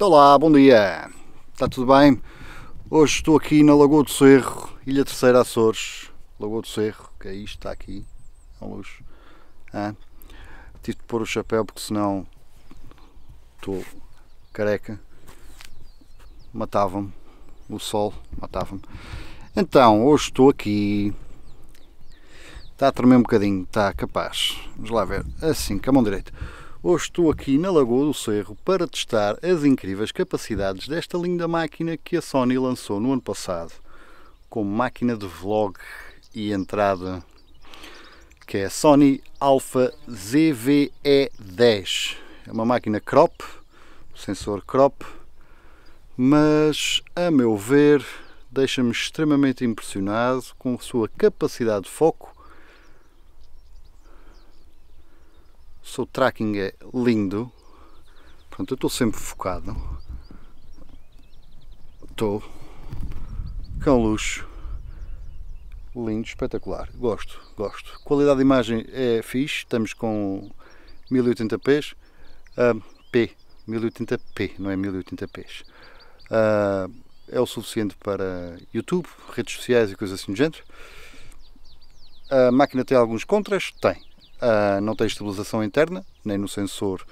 Olá, bom dia. Está tudo bem? Hoje estou aqui na Lagoa do Cerro, Ilha Terceira Açores. Lagoa do Cerro, que é isto, está aqui, a luz. Ah, tive de pôr o chapéu porque senão estou careca. Matava-me. O sol matava-me. Então, hoje estou aqui. Está a tremer um bocadinho, está capaz. Vamos lá ver. Assim, com a mão direita. Hoje estou aqui na Lagoa do Cerro para testar as incríveis capacidades desta linda máquina que a Sony lançou no ano passado, como máquina de vlog e entrada, que é a Sony Alpha ZVE10. É uma máquina crop, sensor crop, mas a meu ver deixa-me extremamente impressionado com a sua capacidade de foco o tracking é lindo. Pronto, eu estou sempre focado. Estou. Que é um luxo. Lindo, espetacular. Gosto, gosto. Qualidade de imagem é fixe. Estamos com 1080p. Uh, ah, P. 1080p, não é 1080p. Uh, ah, é o suficiente para YouTube, redes sociais e coisas assim do género. A máquina tem alguns contras? Tem. Uh, não tem estabilização interna, nem no sensor.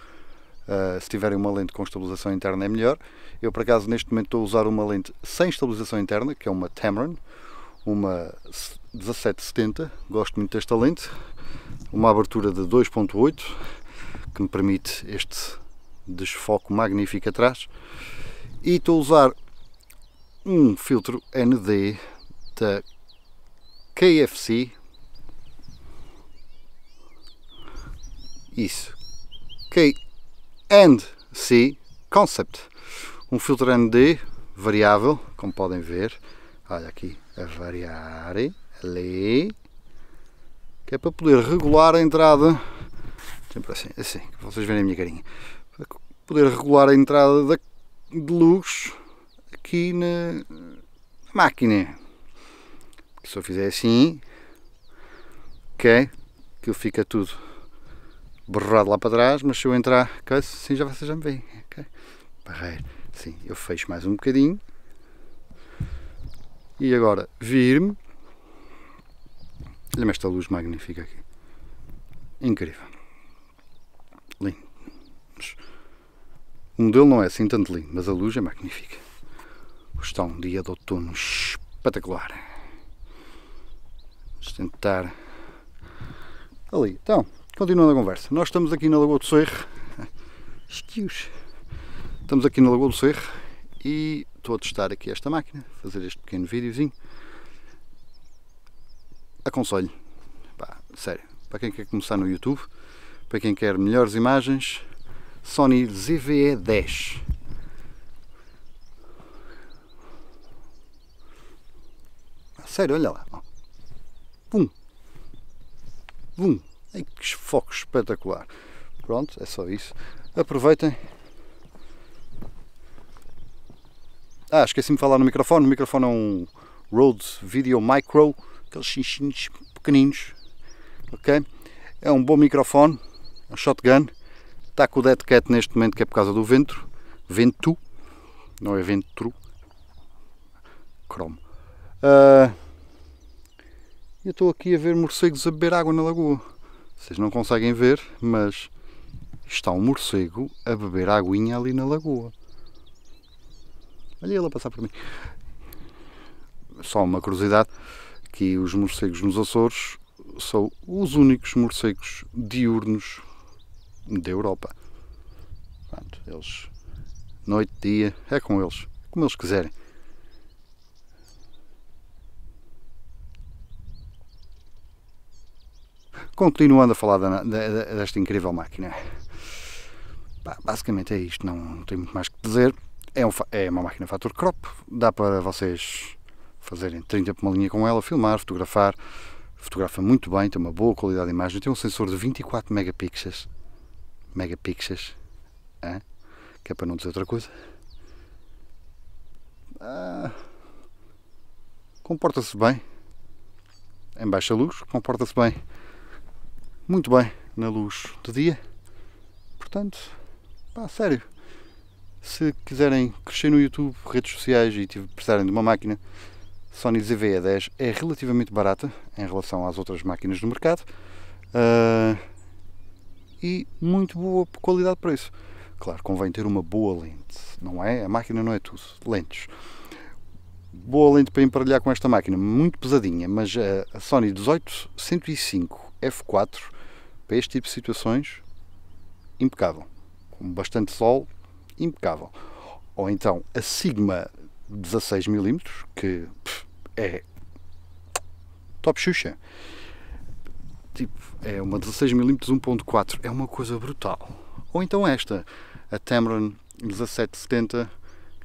Uh, se tiverem uma lente com estabilização interna é melhor. Eu, por acaso, neste momento estou a usar uma lente sem estabilização interna, que é uma Tamron, uma 1770. Gosto muito desta lente. Uma abertura de 2.8, que me permite este desfoque magnífico atrás. E estou a usar um filtro ND da KFC isso. Ok. And C concept. Um filtro ND variável, como podem ver. Olha aqui, a variar ali. Que é para poder regular a entrada. Sempre assim, assim, para vocês verem a minha carinha. Para poder regular a entrada da, de luz aqui na, na máquina. Se eu fizer assim, ok, aquilo fica tudo borrado lá para trás, mas se eu entrar cá, já vocês já me veem. Okay? sim, eu fecho mais um bocadinho. E agora vir-me. Olha-me esta luz magnífica aqui. Incrível. Lindo. O modelo não é assim tanto lindo, mas a luz é magnífica. está um dia de outono espetacular. Vamos tentar ali. Então, Continuando a conversa, nós estamos aqui na Lagoa do Cerro, esquios, estamos aqui na Lagoa do Cerro e estou a testar aqui esta máquina, fazer este pequeno videozinho. Aconselho, pá, sério, para quem quer começar no YouTube, para quem quer melhores imagens, Sony ZVE 10. Ah, sério, olha lá. Pum. Pum! Ai, que foco espetacular! Pronto, é só isso. Aproveitem. Ah, esqueci-me de falar no microfone. O microfone é um Rode Video Micro, aqueles chinchinhos pequeninos. Ok? É um bom microfone, é um shotgun. Está com o dead cat neste momento que é por causa do vento. ventu não é ventru. chrome Uh, ah, eu estou aqui a ver morcegos a beber água na lagoa. Vocês não conseguem ver, mas está um morcego a beber aguinha ali na lagoa. Olha ele a passar por mim. Só uma curiosidade, que os morcegos nos Açores são os únicos morcegos diurnos da Europa. Portanto, eles, noite, dia, é com eles, como eles quiserem. Continuando a falar da, da, desta incrível máquina. basicamente é isto, não, não tenho muito mais que dizer. É, um, é uma máquina fator crop, dá para vocês fazerem 30 por uma linha com ela, filmar, fotografar. Fotografa muito bem, tem uma boa qualidade de imagem, tem um sensor de 24 megapixels. Megapixels. Hein? Que é para não dizer outra coisa. Ah, comporta-se bem em baixa luz, comporta-se bem muito bem na luz de dia. Portanto, pá, sério. Se quiserem crescer no YouTube, redes sociais e precisarem de uma máquina, Sony zv 10 é relativamente barata em relação às outras máquinas do mercado uh, e muito boa qualidade para isso. Claro, convém ter uma boa lente, não é? A máquina não é tudo, lentes. Boa lente para emparelhar com esta máquina, muito pesadinha, mas a Sony 18105 f4 para este tipo de situações, impecável. Com bastante sol, impecável. Ou então a Sigma 16mm, que pff, é top Xuxa. Tipo, é uma 16mm 1.4, é uma coisa brutal. Ou então esta, a Tamron 1770,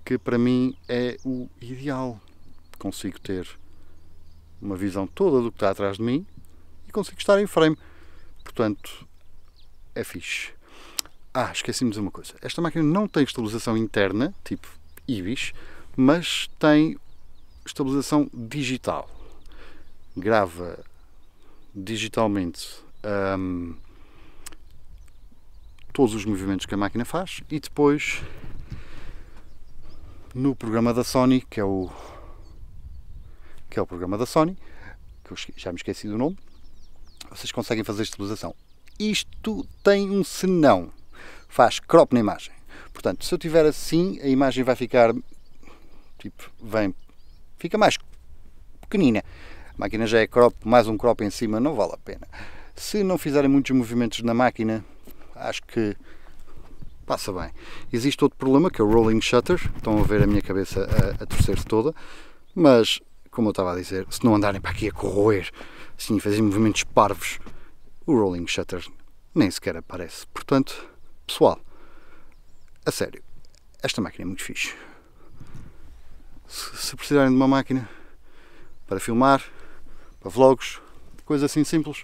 que para mim é o ideal. Consigo ter uma visão toda do que está atrás de mim e consigo estar em frame portanto é fixe. Ah, esquecemos uma coisa. Esta máquina não tem estabilização interna, tipo IBIS, mas tem estabilização digital. Grava digitalmente um, todos os movimentos que a máquina faz e depois no programa da Sony, que é o que é o programa da Sony, que eu já me esqueci do nome, vocês conseguem fazer estabilização. Isto tem um senão. Faz crop na imagem. Portanto, se eu tiver assim, a imagem vai ficar tipo, vem, fica mais pequenina. A máquina já é crop, mais um crop em cima, não vale a pena. Se não fizerem muitos movimentos na máquina, acho que passa bem. Existe outro problema que é o rolling shutter. Estão a ver a minha cabeça a, a torcer-se toda, mas como eu estava a dizer, se não andarem para aqui a corroer, assim, fazer movimentos parvos, o Rolling Shutter nem sequer aparece. Portanto, pessoal, a sério, esta máquina é muito fixe. Se, se precisarem de uma máquina para filmar, para vlogs, coisas assim simples,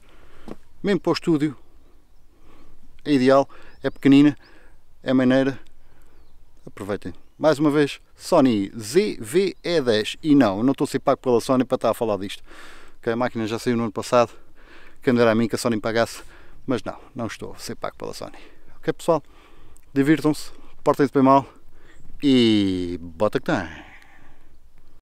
mesmo para o estúdio, é ideal, é pequenina, é maneira, aproveitem. Mais uma vez, Sony ZV-E10. E não, eu não estou a ser pago pela Sony para estar a falar disto. Que a máquina já saiu no ano passado. Quem dera a mim que a Sony pagasse. Mas não, não estou a ser pago pela Sony. Ok, pessoal? Divirtam-se, portem-se bem mal e bota que tem.